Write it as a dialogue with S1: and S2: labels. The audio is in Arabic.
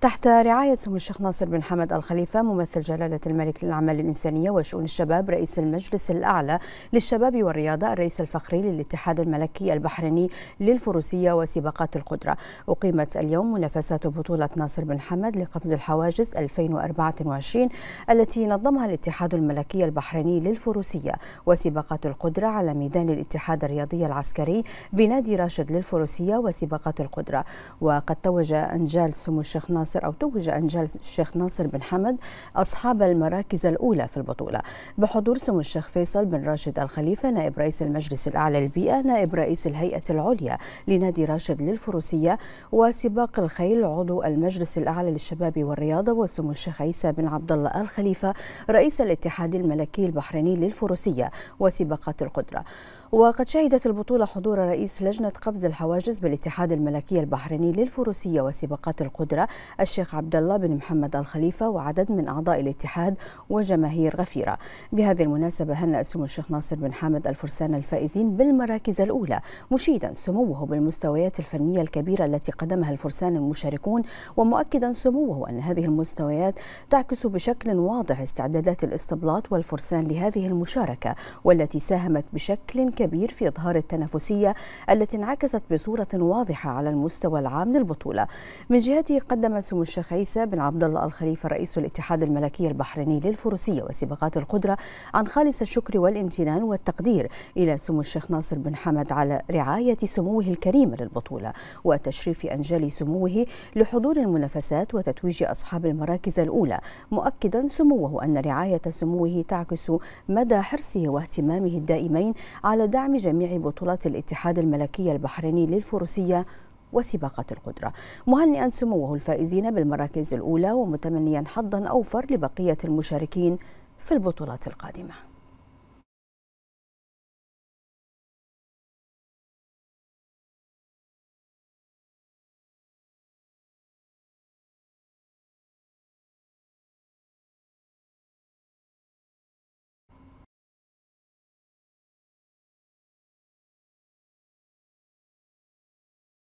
S1: تحت رعاية سمو الشيخ ناصر بن حمد الخليفة ممثل جلالة الملك للأعمال الإنسانية وشؤون الشباب رئيس المجلس الأعلى للشباب والرياضة الرئيس الفخري للاتحاد الملكي البحريني للفروسية وسباقات القدرة أقيمت اليوم منافسات بطولة ناصر بن حمد لقفز الحواجز 2024 التي نظمها الاتحاد الملكي البحريني للفروسية وسباقات القدرة على ميدان الاتحاد الرياضي العسكري بنادي راشد للفروسية وسباقات القدرة وقد توج أنجال سمو الشيخ ناصر ناصر أو توج أنجال الشيخ ناصر بن حمد أصحاب المراكز الأولى في البطولة بحضور سمو الشيخ فيصل بن راشد الخليفة نائب رئيس المجلس الأعلى للبيئة نائب رئيس الهيئة العليا لنادي راشد للفروسية وسباق الخيل عضو المجلس الأعلى للشباب والرياضة وسمو الشيخ عيسى بن عبد الله الخليفة رئيس الاتحاد الملكي البحريني للفروسية وسباقات القدرة وقد شهدت البطولة حضور رئيس لجنة قفز الحواجز بالاتحاد الملكي البحريني للفروسية وسباقات القدرة الشيخ عبد الله بن محمد الخليفة وعدد من أعضاء الاتحاد وجماهير غفيرة بهذه المناسبة هنأ سمو الشيخ ناصر بن حامد الفرسان الفائزين بالمراكز الأولى مشيدا سموه بالمستويات الفنية الكبيرة التي قدمها الفرسان المشاركون ومؤكدا سموه أن هذه المستويات تعكس بشكل واضح استعدادات الاستبلاط والفرسان لهذه المشاركة والتي ساهمت بشكل كبير في إظهار التنافسية التي انعكست بصورة واضحة على المستوى العام للبطولة من جهته قدم سمو الشيخ عيسى بن عبد الله الخليفه رئيس الاتحاد الملكي البحريني للفروسيه وسباقات القدره عن خالص الشكر والامتنان والتقدير الى سمو الشيخ ناصر بن حمد على رعايه سموه الكريمه للبطوله وتشريف انجال سموه لحضور المنافسات وتتويج اصحاب المراكز الاولى مؤكدا سموه ان رعايه سموه تعكس مدى حرصه واهتمامه الدائمين على دعم جميع بطولات الاتحاد الملكي البحريني للفروسيه وسباقة القدرة مهنئا سموه الفائزين بالمراكز الأولى ومتمنيا حظا أوفر لبقية المشاركين في البطولات القادمة